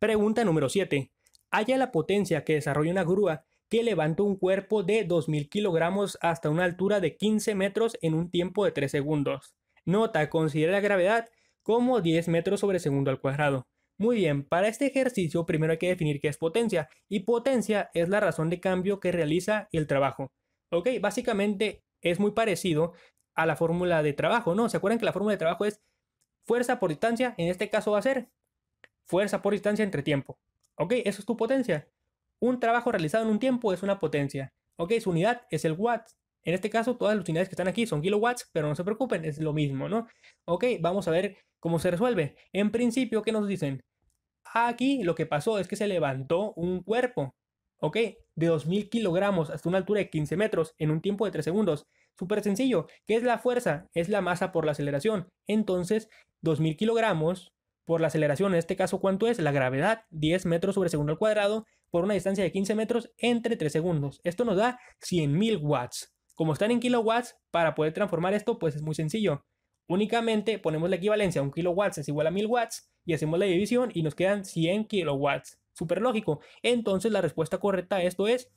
Pregunta número 7. Haya la potencia que desarrolla una grúa que levanta un cuerpo de 2.000 kilogramos hasta una altura de 15 metros en un tiempo de 3 segundos. Nota, considera la gravedad como 10 metros sobre segundo al cuadrado. Muy bien, para este ejercicio primero hay que definir qué es potencia, y potencia es la razón de cambio que realiza el trabajo. Ok, básicamente es muy parecido a la fórmula de trabajo, ¿no? ¿Se acuerdan que la fórmula de trabajo es fuerza por distancia? En este caso va a ser Fuerza por distancia entre tiempo. ¿Ok? Eso es tu potencia. Un trabajo realizado en un tiempo es una potencia. ¿Ok? Su unidad es el watt. En este caso, todas las unidades que están aquí son kilowatts, pero no se preocupen, es lo mismo, ¿no? Ok, vamos a ver cómo se resuelve. En principio, ¿qué nos dicen? Aquí lo que pasó es que se levantó un cuerpo, ¿ok? De 2.000 kilogramos hasta una altura de 15 metros en un tiempo de 3 segundos. Súper sencillo. ¿Qué es la fuerza? Es la masa por la aceleración. Entonces, 2.000 kilogramos por la aceleración, en este caso, ¿cuánto es? La gravedad, 10 metros sobre segundo al cuadrado, por una distancia de 15 metros entre 3 segundos. Esto nos da 100.000 watts. Como están en kilowatts, para poder transformar esto, pues es muy sencillo. Únicamente ponemos la equivalencia, un kilowatts es igual a 1000 watts, y hacemos la división y nos quedan 100 kilowatts. Súper lógico. Entonces la respuesta correcta a esto es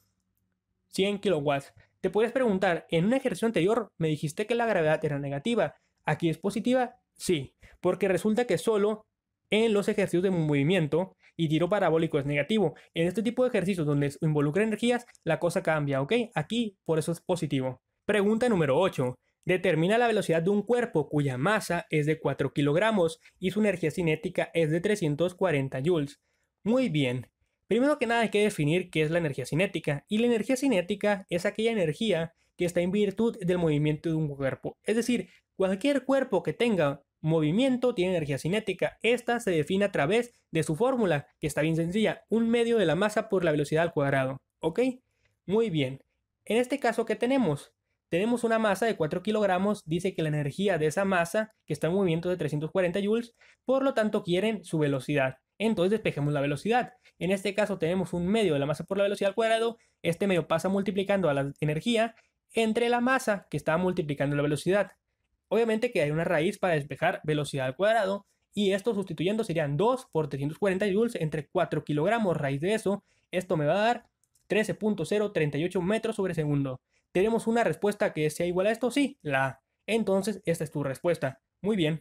100 kilowatts. Te puedes preguntar, en una ejercicio anterior me dijiste que la gravedad era negativa, ¿aquí es positiva? Sí, porque resulta que solo en los ejercicios de movimiento y tiro parabólico es negativo. En este tipo de ejercicios donde involucra energías, la cosa cambia, ¿ok? Aquí por eso es positivo. Pregunta número 8. Determina la velocidad de un cuerpo cuya masa es de 4 kilogramos y su energía cinética es de 340 joules. Muy bien. Primero que nada hay que definir qué es la energía cinética. Y la energía cinética es aquella energía que está en virtud del movimiento de un cuerpo. Es decir, cualquier cuerpo que tenga movimiento, tiene energía cinética. Esta se define a través de su fórmula, que está bien sencilla, un medio de la masa por la velocidad al cuadrado. ¿Ok? Muy bien. En este caso, ¿qué tenemos? Tenemos una masa de 4 kilogramos, dice que la energía de esa masa, que está en movimiento de 340 joules, por lo tanto quieren su velocidad. Entonces despejemos la velocidad. En este caso tenemos un medio de la masa por la velocidad al cuadrado, este medio pasa multiplicando a la energía entre la masa que está multiplicando la velocidad. Obviamente que hay una raíz para despejar velocidad al cuadrado y esto sustituyendo serían 2 por 340 joules entre 4 kilogramos raíz de eso. Esto me va a dar 13.038 metros sobre segundo. ¿Tenemos una respuesta que sea igual a esto? Sí, la Entonces, esta es tu respuesta. Muy bien.